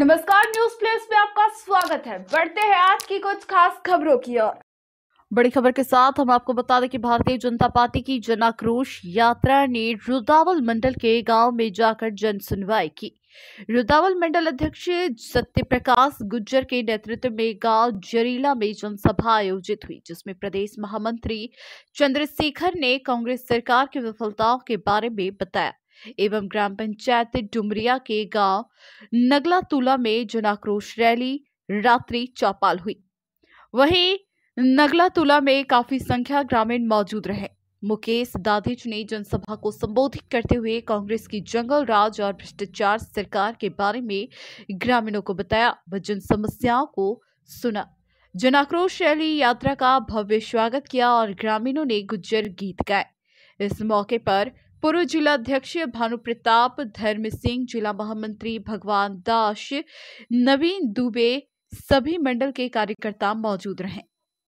नमस्कार news place में आपका स्वागत है बढ़ते हैं आज की कुछ खास खबरों की ओर बड़ी खबर के साथ हम आपको बता दें कि भारतीय जनता पार्टी की जनाक्रोश यात्रा ने रुदावल मंडल के गांव में जाकर जन सुनवाई की रुदावल मंडल अध्यक्ष सत्य प्रकाश गुज्जर के नेतृत्व में गांव जरीला में जनसभा आयोजित हुई जिसमें प्रदेश महामंत्री चंद्रशेखर ने कांग्रेस सरकार की विफलताओं के बारे में बताया एवं ग्राम पंचायत डुमरिया के गांव नगला तुला में जनाक्रोश रैली रात्रि चौपाल हुई वही नगला तुला में काफी संख्या ग्रामीण मौजूद रहे मुकेश दाधिच ने जनसभा को संबोधित करते हुए कांग्रेस की जंगल राज और भ्रष्टाचार सरकार के बारे में ग्रामीणों को बताया व जन समस्याओं को सुना जन आक्रोश रैली यात्रा का भव्य स्वागत किया और ग्रामीणों ने गुज्जर गीत गाए इस मौके पर पूर्व जिलाध्यक्ष भानु प्रताप धर्म सिंह जिला महामंत्री भगवान दास नवीन दुबे सभी मंडल के कार्यकर्ता मौजूद रहे